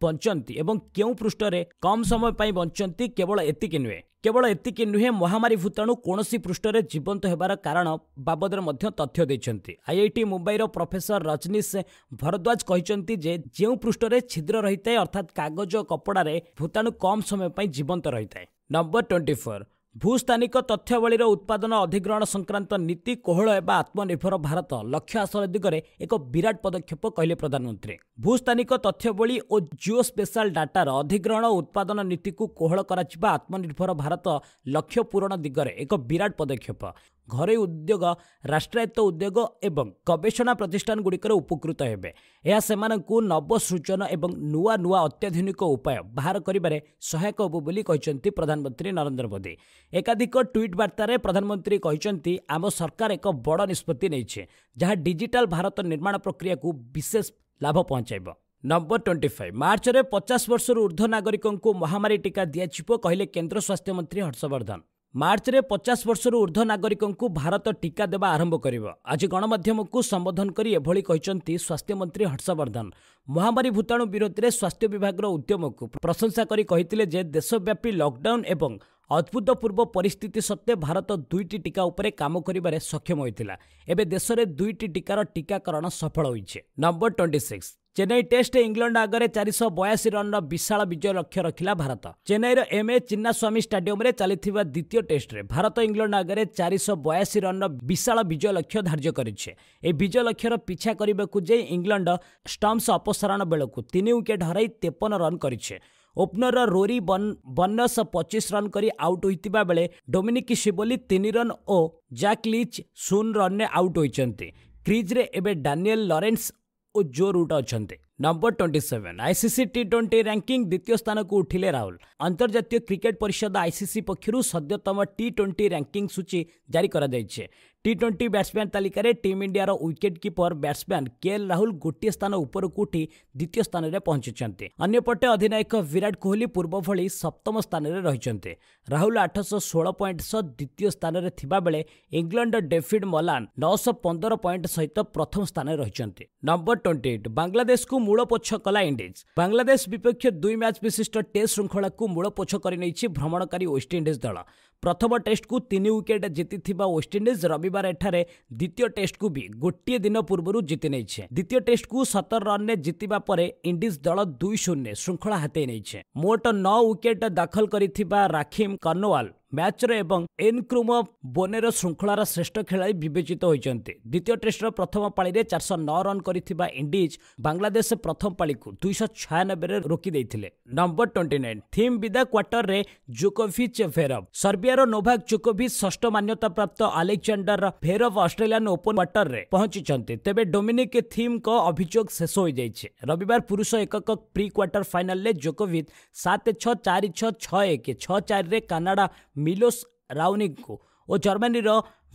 ବଞ୍ଚନ୍ତି ଏବଂ କେଉଁ ପୃଷ୍ଠରେ କମ୍ ସମୟ ପାଇଁ ବଞ୍ଚନ୍ତି କେବଳ ଏତିକି ନୁହେଁ କେବଳ ଏତିକି ନୁହେଁ ମହାମାରୀ ଭୂତାଣୁ କୌଣସି ପୃଷ୍ଠରେ ଜୀବନ୍ତ ହେବାର କାରଣ ବାବଦରେ ମଧ୍ୟ ତଥ୍ୟ ଦେଇଛନ୍ତି ଆଇଆଇଟି ମୁମ୍ବାଇର ପ୍ରଫେସର ରଜନୀଶ ଭରଦ୍ୱାଜ କହିଛନ୍ତି ଯେ ଯେଉଁ ପୃଷ୍ଠରେ ଛିଦ୍ର ରହିଥାଏ ଅର୍ଥାତ୍ କାଗଜ କପଡ଼ାରେ ଭୂତାଣୁ କମ୍ ସମୟ ପାଇଁ ଜୀବନ୍ତ ରହିଥାଏ ନମ୍ବର ଟ୍ୱେଣ୍ଟି ଫୋର୍ ଭୂସ୍ଥାନିକ ତଥ୍ୟବଳୀର ଉତ୍ପାଦନ ଅଧିଗ୍ରହଣ ସଂକ୍ରାନ୍ତ ନୀତି କୋହଳ ହେବା ଆତ୍ମନିର୍ଭର ଭାରତ ଲକ୍ଷ୍ୟ ହାସଲ ଦିଗରେ ଏକ ବିରାଟ ପଦକ୍ଷେପ କହିଲେ ପ୍ରଧାନମନ୍ତ୍ରୀ ଭୂସ୍ଥାନିକ ତଥ୍ୟବଳୀ ଓ ଜିଓ ସ୍ପେଶାଲ୍ ଡାଟାର ଅଧିଗ୍ରହଣ ଓ ଉତ୍ପାଦନ ନୀତିକୁ କୋହଳ କରାଯିବା ଆତ୍ମନିର୍ଭର ଭାରତ ଲକ୍ଷ୍ୟ ପୂରଣ ଦିଗରେ ଏକ ବିରାଟ ପଦକ୍ଷେପ ଘରୋଇ ଉଦ୍ୟୋଗ ରାଷ୍ଟ୍ରାୟତ୍ତ ଉଦ୍ୟୋଗ ଏବଂ ଗବେଷଣା ପ୍ରତିଷ୍ଠାନଗୁଡ଼ିକର ଉପକୃତ ହେବେ ଏହା ସେମାନଙ୍କୁ ନବସୃଜନ ଏବଂ ନୂଆ ନୂଆ ଅତ୍ୟାଧୁନିକ ଉପାୟ ବାହାର କରିବାରେ ସହାୟକ ହେବ ବୋଲି କହିଛନ୍ତି ପ୍ରଧାନମନ୍ତ୍ରୀ ନରେନ୍ଦ୍ର ମୋଦି ଏକାଧିକ ଟ୍ୱିଟ୍ ବାର୍ତ୍ତାରେ ପ୍ରଧାନମନ୍ତ୍ରୀ କହିଛନ୍ତି ଆମ ସରକାର ଏକ ବଡ଼ ନିଷ୍ପତ୍ତି ନେଇଛି ଯାହା ଡିଜିଟାଲ ଭାରତ ନିର୍ମାଣ ପ୍ରକ୍ରିୟାକୁ ବିଶେଷ ଲାଭ ପହଞ୍ଚାଇବ ନମ୍ବର ଟ୍ୱେଣ୍ଟି ଫାଇଭ୍ ମାର୍ଚ୍ଚରେ ପଚାଶ ବର୍ଷରୁ ଉର୍ଦ୍ଧ୍ୱ ନାଗରିକଙ୍କୁ ମହାମାରୀ ଟିକା ଦିଆଯିବ କହିଲେ କେନ୍ଦ୍ର ସ୍ୱାସ୍ଥ୍ୟମନ୍ତ୍ରୀ ହର୍ଷବର୍ଦ୍ଧନ ମାର୍ଚ୍ଚରେ ପଚାଶ ବର୍ଷରୁ ଉର୍ଦ୍ଧ୍ୱ ନାଗରିକଙ୍କୁ ଭାରତ ଟିକା ଦେବା ଆରମ୍ଭ କରିବ ଆଜି ଗଣମାଧ୍ୟମକୁ ସମ୍ବୋଧନ କରି ଏଭଳି କହିଛନ୍ତି ସ୍ୱାସ୍ଥ୍ୟମନ୍ତ୍ରୀ ହର୍ଷବର୍ଦ୍ଧନ ମହାମାରୀ ଭୂତାଣୁ ବିରୋଧରେ ସ୍ୱାସ୍ଥ୍ୟ ବିଭାଗର ଉଦ୍ୟମକୁ ପ୍ରଶଂସା କରି କହିଥିଲେ ଯେ ଦେଶବ୍ୟାପୀ ଲକ୍ଡାଉନ୍ ଏବଂ ଅଭୂତପୂର୍ବ ପରିସ୍ଥିତି ସତ୍ତ୍ୱେ ଭାରତ ଦୁଇଟି ଟିକା ଉପରେ କାମ କରିବାରେ ସକ୍ଷମ ହୋଇଥିଲା ଏବେ ଦେଶରେ ଦୁଇଟି ଟିକାର ଟିକାକରଣ ସଫଳ ହୋଇଛି ନମ୍ବର ଟ୍ୱେଣ୍ଟି ସିକ୍ସ ଚେନ୍ନାଇ ଟେଷ୍ଟରେ ଇଂଲଣ୍ଡ ଆଗରେ ଚାରିଶହ ବୟାଅଶୀ ରନ୍ର ବିଶାଳ ବିଜୟ ଲକ୍ଷ୍ୟ ରଖିଲା ଭାରତ ଚେନ୍ନାଇର ଏମ୍ଏ ଚିନ୍ନାସ୍ୱାମୀ ଷ୍ଟାଡିୟମରେ ଚାଲିଥିବା ଦ୍ୱିତୀୟ ଟେଷ୍ଟରେ ଭାରତ ଇଂଲଣ୍ଡ ଆଗରେ ଚାରିଶହ ବୟାଅଶୀ ରନ୍ର ବିଶାଳ ବିଜୟ ଲକ୍ଷ୍ୟ ଧାର୍ଯ୍ୟ କରିଛି ଏହି ବିଜୟ ଲକ୍ଷ୍ୟର ପିଛା କରିବାକୁ ଯାଇ ଇଂଲଣ୍ଡ ଷ୍ଟମ୍ପସ ଅପସାରଣ ବେଳକୁ ତିନି ୱିକେଟ୍ ହରାଇ ତେପନ ରନ୍ କରିଛି ଓପନର ରୋରି ବନ୍ୟସ ପଚିଶ ରନ୍ କରି ଆଉଟ୍ ହୋଇଥିବା ବେଳେ ଡୋମିନିକ୍ ସିବୋଲି ତିନି ରନ୍ ଓ ଜ୍ୟାକ୍ ଲିଚ୍ ଶୂନ ରନ୍ରେ ଆଉଟ୍ ହୋଇଛନ୍ତି କ୍ରିଜ୍ରେ ଏବେ ଡାନିଏଲ୍ ଲରେନ୍ସ उज्ज्वरूटा अच्छन्ते number twenty seven ICC T twenty ranking ଦ୍ୱିତୀୟ ସ୍ଥାନକୁ ଉଠିଲେ ରାହୁଲ ଅନ୍ତର୍ଜାତୀୟ କ୍ରିକେଟ୍ ପରିଷଦ ଆଇସିସି ପକ୍ଷରୁ ସଦ୍ୟତମ ଟି ଟ୍ୱେଣ୍ଟି ର୍ୟାଙ୍କିଙ୍ଗ୍ ସୂଚୀ ଜାରି କରାଯାଇଛି ଟି ଟ୍ୱେଣ୍ଟି ବ୍ୟାଟ୍ସମ୍ୟାନ୍ ତାଲିକାରେ ଟିମ୍ ଇଣ୍ଡିଆର wicket keeper batsman KL Rahul ଗୋଟିଏ ସ୍ଥାନ ଉପରକୁ ଉଠି ଦ୍ୱିତୀୟ ସ୍ଥାନରେ ପହଞ୍ଚିଛନ୍ତି ଅନ୍ୟପଟେ ଅଧିନାୟକ ବିରାଟ କୋହଲି ପୂର୍ବ ଭଳି ସପ୍ତମ ସ୍ଥାନରେ ରହିଛନ୍ତି ରାହୁଲ ଆଠଶହ ଷୋହଳ ପଏଣ୍ଟ ସହ ଦ୍ୱିତୀୟ ସ୍ଥାନରେ ଥିବାବେଳେ ଇଂଲଣ୍ଡର ଡେଭିଡ୍ ମଲାନ୍ ନଅଶହ ପନ୍ଦର ପଏଣ୍ଟ ସହିତ ପ୍ରଥମ ସ୍ଥାନରେ ରହିଛନ୍ତି ନମ୍ବର ଟ୍ୱେଣ୍ଟି ଏଇଟ୍ ବାଂଲାଦେଶକୁ ମୂଳପୋଛ କଲା ଇଣ୍ଡିଜ୍ ବାଂଲାଦେଶ ବିପକ୍ଷ ଦୁଇ ମ୍ୟାଚ୍ ବିଶିଷ୍ଟ ଟେଷ୍ଟ ଶୃଙ୍ଖଳାକୁ ମୂଳପୋଛ କରିନେଇଛି ଭ୍ରମଣକାରୀ ୱେଷ୍ଟଇଣ୍ଡିଜ୍ ଦଳ ପ୍ରଥମ ଟେଷ୍ଟକୁ ତିନି ୱିକେଟ୍ ଜିତିଥିବା ୱେଷ୍ଟଇଣ୍ଡିଜ୍ ରବିବାର ଏଠାରେ ଦ୍ୱିତୀୟ ଟେଷ୍ଟକୁ ବି ଗୋଟିଏ ଦିନ ପୂର୍ବରୁ ଜିତି ନେଇଛେ ଦ୍ୱିତୀୟ ଟେଷ୍ଟକୁ ସତର ରନ୍ରେ ଜିତିବା ପରେ ଇଣ୍ଡିଜ୍ ଦଳ ଦୁଇ ଶୂନ୍ୟ ଶୃଙ୍ଖଳା ହାତେଇ ନେଇଛେ ମୋଟ ନଅ ୱିକେଟ୍ ଦାଖଲ କରିଥିବା ରାଖିମ୍ କର୍ଣ୍ଣୱାଲ୍ ମ୍ୟାଚ୍ରେ ଏବଂ ଏନ୍କ୍ରୁମ ବୋନେର ଶୃଙ୍ଖଳାର ଶ୍ରେଷ୍ଠ ଖେଳାଳି ବିବେଚିତ ହୋଇଛନ୍ତି ଦ୍ୱିତୀୟ ଟେଷ୍ଟର ପ୍ରଥମ ପାଳିରେ ଚାରିଶହ ନଅ ରନ୍ କରିଥିବା ଇଣ୍ଡିଜ୍ ବାଂଲାଦେଶ ପ୍ରଥମ ପାଳିକୁ ଦୁଇଶହ ଛୟାନବେରେ ରୋକିଦେଇଥିଲେ ନମ୍ବର ଟ୍ୱେଣ୍ଟି ନାଇନ୍ ଥିମ୍ ବିଦା କ୍ୱାର୍ଟରରେ ଜୋକୋଭିଚ୍ ଭେରଭ ସର୍ବିଆର ନୋଭାକ୍ ଜୋକୋଭିଚ୍ ଷଷ୍ଠ ମାନ୍ୟତାପ୍ରାପ୍ତ ଆଲେକ୍ଜାଣ୍ଡର ଭେରଭ ଅଷ୍ଟ୍ରେଲିଆନ୍ ଓପନ୍ କ୍ୱାର୍ଟରରେ ପହଞ୍ଚିଛନ୍ତି ତେବେ ଡୋମିନିକ୍ ଥିମ୍ଙ୍କ ଅଭିଯୋଗ ଶେଷ ହୋଇଯାଇଛି ରବିବାର ପୁରୁଷ ଏକକ ପ୍ରି କ୍ୱାର୍ଟର ଫାଇନାଲ୍ରେ ଜୋକୋଭିଚ୍ ସାତ ଛଅ ଚାରି ଛଅ ଛଅ ଏକ ଛଅ ଚାରିରେ କାନାଡା ମିଲୋସ୍ ରାଉନିକ୍ଙ୍କୁ ଓ ଜର୍ମାନୀର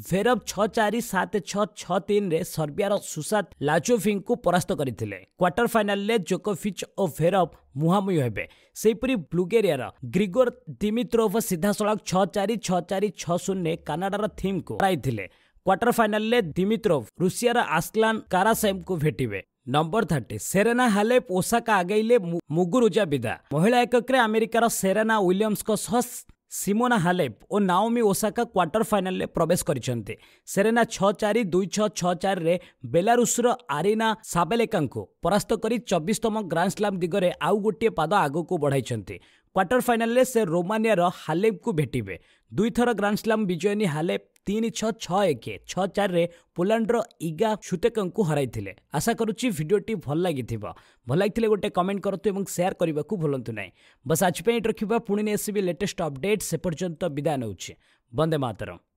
ଭେରବ ଛଅ ଚାରି ସାତ ଛଅ ଛଅ ତିନିରେ ସର୍ବିଆର ସୁଶାନ୍ତ ଲାଜୋଭିଙ୍କୁ ପରାସ୍ତ କରିଥିଲେ କ୍ୱାର୍ଟର ଫାଇନାଲରେ ଜୋକୋଫିଚ୍ ଓ ଭେରବ ମୁହାଁମୁହିଁ ହେବେ ସେହିପରି ବ୍ଲୁଗେରିଆର ଗ୍ରିଗୋର ଦିମିତ୍ରୋଭ ସିଧାସଳଖ ଛଅ ଚାରି ଛଅ ଚାରି ଛଅ ଶୂନରେ କାନାଡ଼ାର ଥିମ୍କୁ ହରାଇଥିଲେ କ୍ୱାର୍ଟର ଫାଇନାଲରେ ଦିମିତ୍ରୋଭ ରୁଷିଆର ଆସ୍ଲାନ୍ କାରାସେମ୍ଙ୍କୁ ଭେଟିବେ number thirty Serena Halep Osaka ଆଗେଇଲେ ମୁଗୁରୁଜା ବିଦା ମହିଳା ଏକକରେ ଆମେରିକାର ସେରେନା ୱିଲିୟମ୍ସଙ୍କ ସହ ସିମୋନା ହାଲେପ୍ ଓ ନାଓମି ଓସାକା କ୍ୱାର୍ଟର ଫାଇନାଲରେ ପ୍ରବେଶ କରିଛନ୍ତି ସେରେନା ଛଅ ଚାରି ଦୁଇ ଛଅ ଛଅ ଚାରିରେ ବେଲାରୁଷର ଆରିନା ସାବେଲେକାଙ୍କୁ ପରାସ୍ତ କରି ଚବିଶତମ ଗ୍ରାଣ୍ଡସ୍ଲାମ୍ ଦିଗରେ ଆଉ ଗୋଟିଏ ପାଦ ଆଗକୁ ବଢ଼ାଇଛନ୍ତି କ୍ୱାର୍ଟର ଫାଇନାଲରେ ସେ ରୋମାନିଆର ହାଲେବ୍କୁ ଭେଟିବେ ଦୁଇଥର ଗ୍ରାଣ୍ଡସ୍ଲାମ୍ ବିଜୟିନୀ ହାଲେବ୍ ତିନି ଛଅ ଛଅ ଏକ ଛଅ ଚାରିରେ ପୋଲାଣ୍ଡର ଇଗା ଛୁତେକଙ୍କୁ ହରାଇଥିଲେ ଆଶା କରୁଛି ଭିଡ଼ିଓଟି ଭଲ ଲାଗିଥିବ ଭଲ ଲାଗିଥିଲେ ଗୋଟେ କମେଣ୍ଟ କରନ୍ତୁ ଏବଂ ସେୟାର କରିବାକୁ ଭୁଲନ୍ତୁ ନାହିଁ ବସ୍ ଆଜି ପାଇଁ ଏଠି ରଖିବା ପୁଣି ନେଇ ଆସିବି ଲେଟେଷ୍ଟ ଅପଡେଟ୍ ସେ ପର୍ଯ୍ୟନ୍ତ ବିଦାୟ ନେଉଛି ବନ୍ଦେ ମାତରମ୍